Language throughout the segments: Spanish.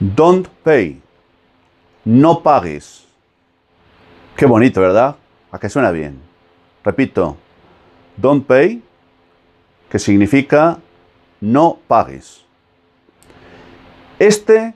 Don't pay. No pagues. Qué bonito, ¿verdad? A que suena bien. Repito, don't pay, que significa no pagues. Este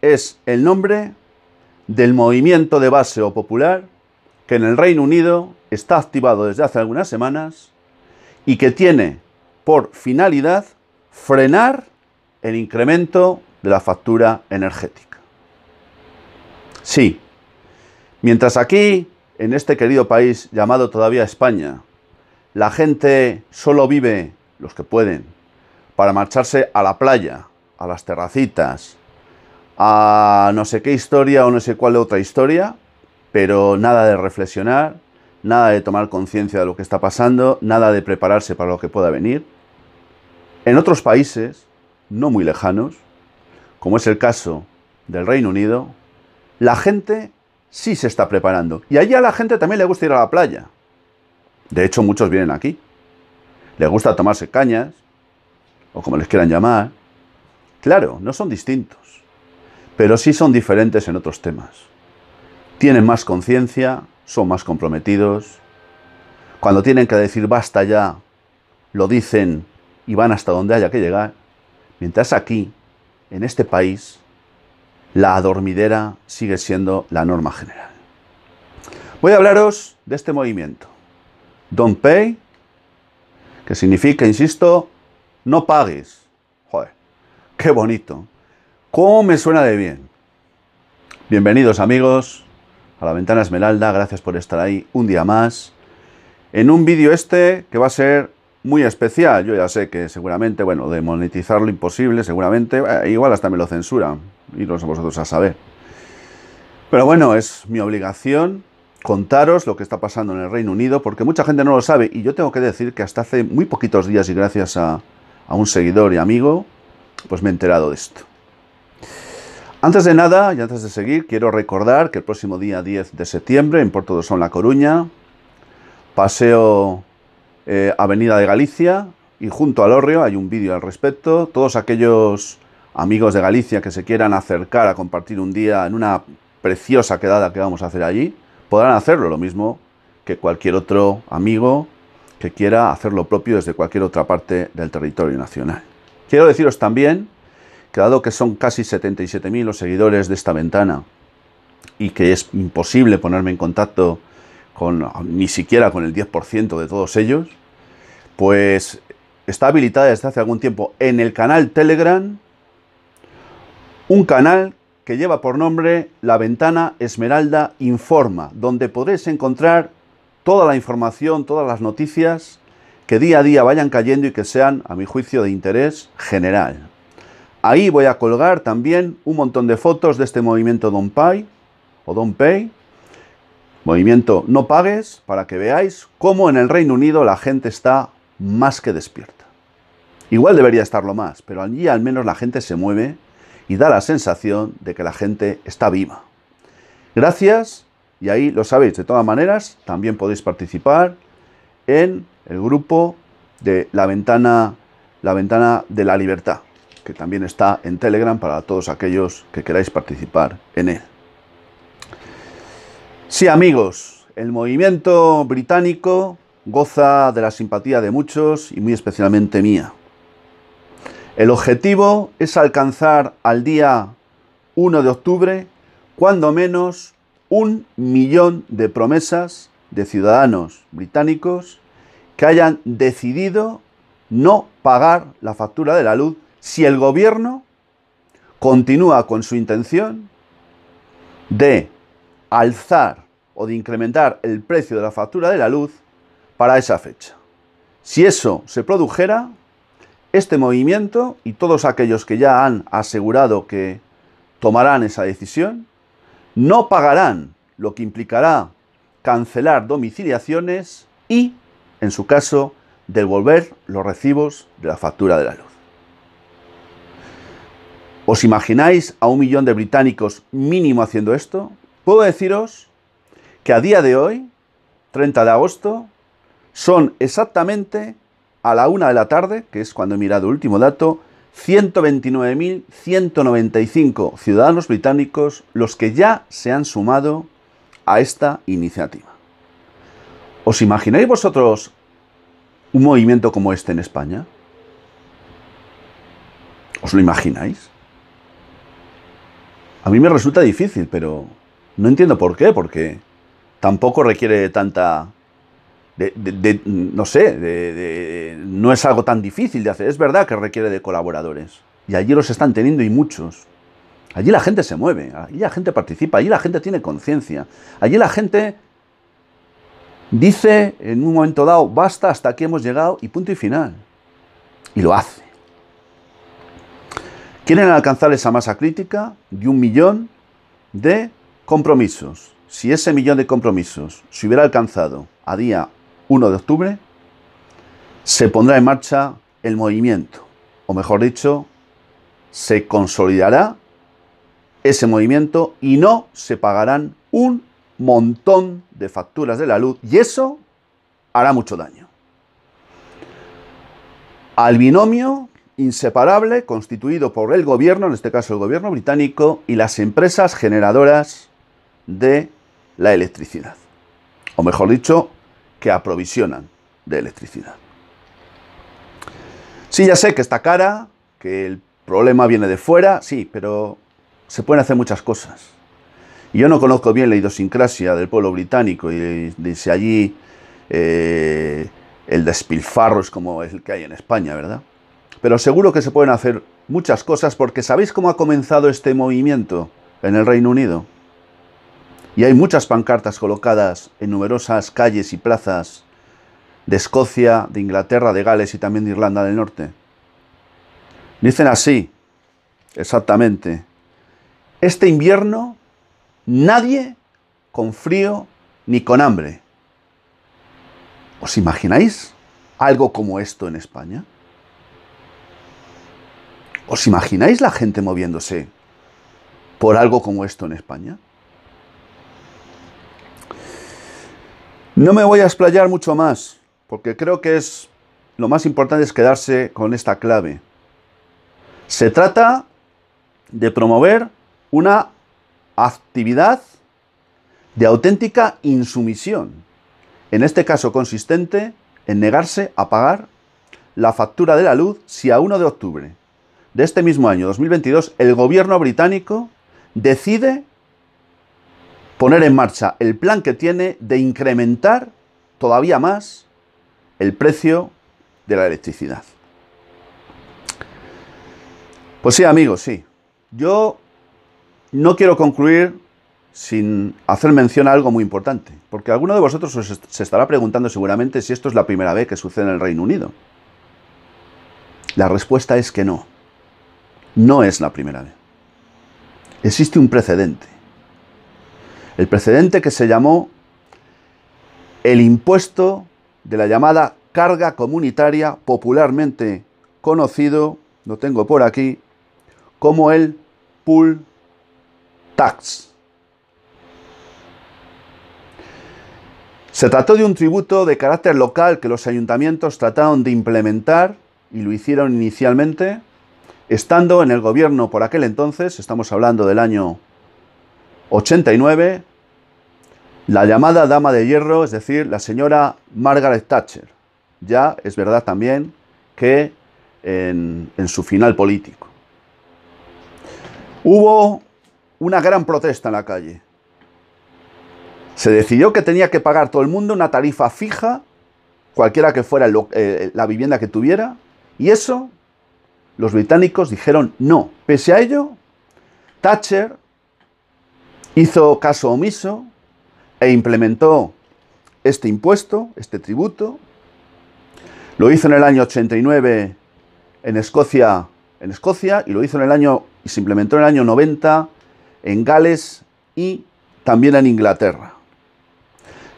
es el nombre del movimiento de base o popular que en el Reino Unido está activado desde hace algunas semanas y que tiene por finalidad frenar el incremento de la factura energética. Sí, mientras aquí, en este querido país llamado todavía España, la gente solo vive, los que pueden, para marcharse a la playa, a las terracitas, a no sé qué historia o no sé cuál otra historia, pero nada de reflexionar, nada de tomar conciencia de lo que está pasando, nada de prepararse para lo que pueda venir. En otros países, no muy lejanos, como es el caso del Reino Unido, la gente sí se está preparando. Y allí a la gente también le gusta ir a la playa. De hecho, muchos vienen aquí. Le gusta tomarse cañas, o como les quieran llamar. Claro, no son distintos, pero sí son diferentes en otros temas. Tienen más conciencia, son más comprometidos. Cuando tienen que decir basta ya, lo dicen y van hasta donde haya que llegar. Mientras aquí en este país, la adormidera sigue siendo la norma general. Voy a hablaros de este movimiento. Don't pay, que significa, insisto, no pagues. Joder, qué bonito. ¿Cómo me suena de bien? Bienvenidos amigos a la ventana Esmeralda, gracias por estar ahí un día más. En un vídeo este que va a ser muy especial. Yo ya sé que seguramente, bueno, de lo imposible, seguramente, eh, igual hasta me lo censuran. y a vosotros a saber. Pero bueno, es mi obligación contaros lo que está pasando en el Reino Unido, porque mucha gente no lo sabe. Y yo tengo que decir que hasta hace muy poquitos días, y gracias a, a un seguidor y amigo, pues me he enterado de esto. Antes de nada, y antes de seguir, quiero recordar que el próximo día 10 de septiembre, en Puerto de Son, La Coruña, paseo eh, Avenida de Galicia y junto al Orrio hay un vídeo al respecto. Todos aquellos amigos de Galicia que se quieran acercar a compartir un día en una preciosa quedada que vamos a hacer allí, podrán hacerlo lo mismo que cualquier otro amigo que quiera hacerlo propio desde cualquier otra parte del territorio nacional. Quiero deciros también que dado que son casi 77.000 los seguidores de esta ventana y que es imposible ponerme en contacto ni siquiera con el 10% de todos ellos, pues está habilitada desde hace algún tiempo en el canal Telegram un canal que lleva por nombre La Ventana Esmeralda Informa, donde podréis encontrar toda la información, todas las noticias que día a día vayan cayendo y que sean, a mi juicio, de interés general. Ahí voy a colgar también un montón de fotos de este movimiento Don Pay o Don Pay, Movimiento No Pagues para que veáis cómo en el Reino Unido la gente está más que despierta. Igual debería estarlo más, pero allí al menos la gente se mueve y da la sensación de que la gente está viva. Gracias y ahí lo sabéis. De todas maneras, también podéis participar en el grupo de la ventana, la ventana de la libertad, que también está en Telegram para todos aquellos que queráis participar en él. Sí, amigos, el movimiento británico goza de la simpatía de muchos y muy especialmente mía. El objetivo es alcanzar al día 1 de octubre, cuando menos, un millón de promesas de ciudadanos británicos que hayan decidido no pagar la factura de la luz si el gobierno continúa con su intención de alzar o de incrementar el precio de la factura de la luz para esa fecha. Si eso se produjera, este movimiento y todos aquellos que ya han asegurado que tomarán esa decisión, no pagarán lo que implicará cancelar domiciliaciones y, en su caso, devolver los recibos de la factura de la luz. ¿Os imagináis a un millón de británicos mínimo haciendo esto? Puedo deciros que a día de hoy, 30 de agosto, son exactamente a la una de la tarde, que es cuando he mirado el último dato, 129.195 ciudadanos británicos los que ya se han sumado a esta iniciativa. ¿Os imagináis vosotros un movimiento como este en España? ¿Os lo imagináis? A mí me resulta difícil, pero no entiendo por qué, porque tampoco requiere de tanta... De, no sé, no es algo tan difícil de hacer. Es verdad que requiere de colaboradores. Y allí los están teniendo y muchos. Allí la gente se mueve, allí la gente participa, allí la gente tiene conciencia. Allí la gente dice en un momento dado, basta, hasta aquí hemos llegado y punto y final. Y lo hace. Quieren alcanzar esa masa crítica de un millón de compromisos si ese millón de compromisos se hubiera alcanzado a día 1 de octubre, se pondrá en marcha el movimiento, o mejor dicho, se consolidará ese movimiento y no se pagarán un montón de facturas de la luz y eso hará mucho daño. Al binomio inseparable constituido por el gobierno, en este caso el gobierno británico, y las empresas generadoras de la electricidad. O mejor dicho, que aprovisionan de electricidad. Sí, ya sé que está cara, que el problema viene de fuera, sí, pero se pueden hacer muchas cosas. Yo no conozco bien la idiosincrasia del pueblo británico y dice allí eh, el despilfarro es como el que hay en España, ¿verdad? Pero seguro que se pueden hacer muchas cosas porque ¿sabéis cómo ha comenzado este movimiento en el Reino Unido? Y hay muchas pancartas colocadas en numerosas calles y plazas de Escocia, de Inglaterra, de Gales y también de Irlanda del Norte. Dicen así, exactamente, este invierno nadie con frío ni con hambre. ¿Os imagináis algo como esto en España? ¿Os imagináis la gente moviéndose por algo como esto en España? No me voy a explayar mucho más, porque creo que es lo más importante es quedarse con esta clave. Se trata de promover una actividad de auténtica insumisión, en este caso consistente en negarse a pagar la factura de la luz si a 1 de octubre de este mismo año 2022 el gobierno británico decide poner en marcha el plan que tiene de incrementar todavía más el precio de la electricidad. Pues sí, amigos, sí. Yo no quiero concluir sin hacer mención a algo muy importante, porque alguno de vosotros se estará preguntando seguramente si esto es la primera vez que sucede en el Reino Unido. La respuesta es que no. No es la primera vez. Existe un precedente. El precedente que se llamó el impuesto de la llamada carga comunitaria, popularmente conocido, lo tengo por aquí, como el pool tax. Se trató de un tributo de carácter local que los ayuntamientos trataron de implementar y lo hicieron inicialmente, estando en el gobierno por aquel entonces, estamos hablando del año 89, la llamada dama de hierro, es decir, la señora Margaret Thatcher. Ya es verdad también que en, su final político. Hubo una gran protesta en la calle. Se decidió que tenía que pagar todo el mundo una tarifa fija, cualquiera que fuera eh, eh, la vivienda que tuviera, y eso los británicos dijeron no. Pese a ello, Thatcher hizo caso omiso e implementó este impuesto, este tributo. Lo hizo en el año 89 en Escocia, en Escocia y lo hizo en el año y se implementó en el año 90 en Gales y también en Inglaterra.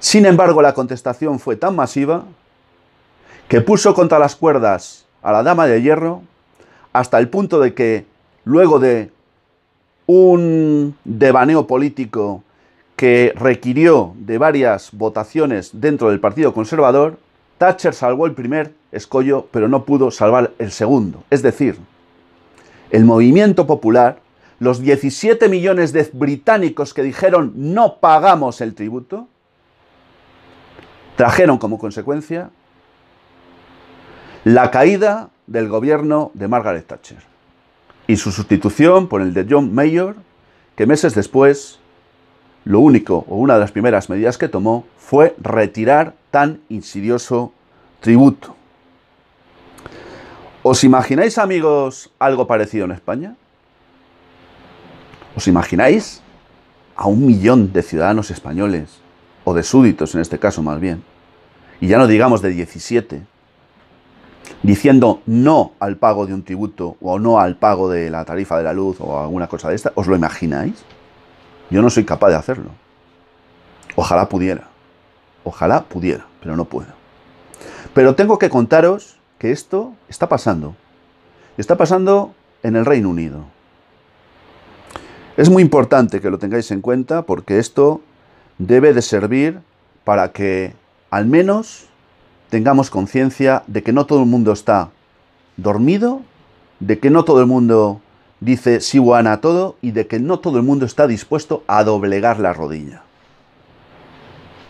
Sin embargo, la contestación fue tan masiva que puso contra las cuerdas a la dama de hierro hasta el punto de que luego de un devaneo político que requirió de varias votaciones dentro del Partido Conservador, Thatcher salvó el primer escollo, pero no pudo salvar el segundo. Es decir, el movimiento popular, los 17 millones de británicos que dijeron no pagamos el tributo, trajeron como consecuencia la caída del gobierno de Margaret Thatcher y su sustitución por el de John Mayor, que meses después lo único, o una de las primeras medidas que tomó, fue retirar tan insidioso tributo. ¿Os imagináis, amigos, algo parecido en España? ¿Os imagináis a un millón de ciudadanos españoles, o de súditos en este caso más bien, y ya no digamos de 17, diciendo no al pago de un tributo o no al pago de la tarifa de la luz o alguna cosa de esta? ¿Os lo imagináis? Yo no soy capaz de hacerlo. Ojalá pudiera. Ojalá pudiera, pero no puedo. Pero tengo que contaros que esto está pasando. Está pasando en el Reino Unido. Es muy importante que lo tengáis en cuenta porque esto debe de servir para que al menos tengamos conciencia de que no todo el mundo está dormido, de que no todo el mundo dice si a todo y de que no todo el mundo está dispuesto a doblegar la rodilla.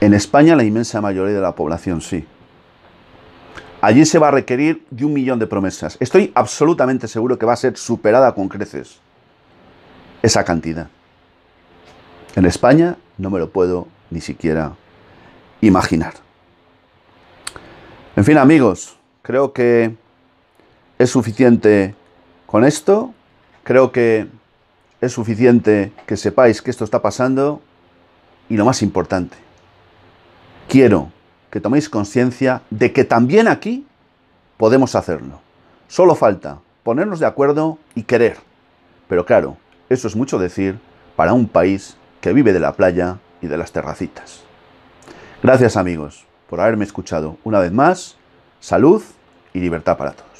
En España la inmensa mayoría de la población sí. Allí se va a requerir de un millón de promesas. Estoy absolutamente seguro que va a ser superada con creces esa cantidad. En España no me lo puedo ni siquiera imaginar. En fin amigos, creo que es suficiente con esto. Creo que es suficiente que sepáis que esto está pasando y lo más importante, quiero que toméis conciencia de que también aquí podemos hacerlo. Solo falta ponernos de acuerdo y querer. Pero claro, eso es mucho decir para un país que vive de la playa y de las terracitas. Gracias amigos por haberme escuchado una vez más. Salud y libertad para todos.